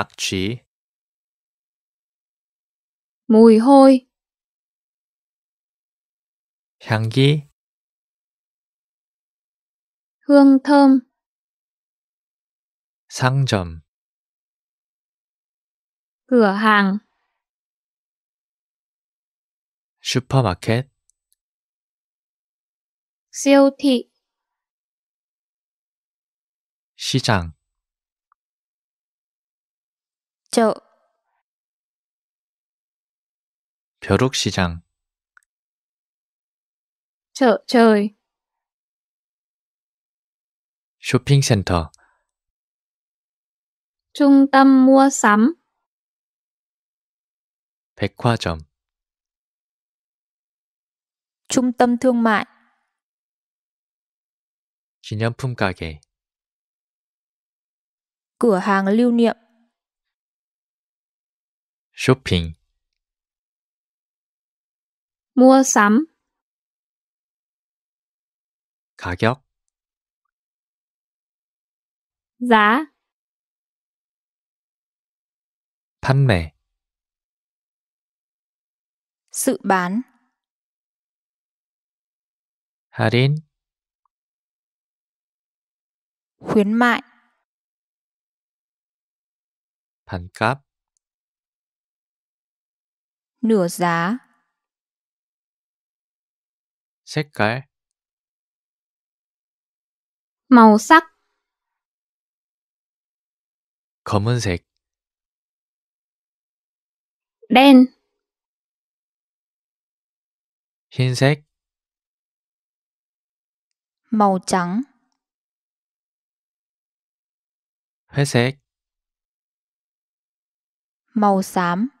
Bác sĩ. Mùi hôi. 향기. Hương thơm. 상점. Cửa hàng. 슈퍼마켓. siêu thị. thị trường chợ 벼룩시장 chợ trời shopping center trung tâm mua sắm 백화점 trung tâm thương mại 기념품 가게 cửa hàng lưu niệm shopping mua sắm 가격 giá 판매 sự bán 할인 khuyến mại 반값 nửa giá. 색깔 màu sắc 검은색 đen 흰색 màu trắng 회색 màu xám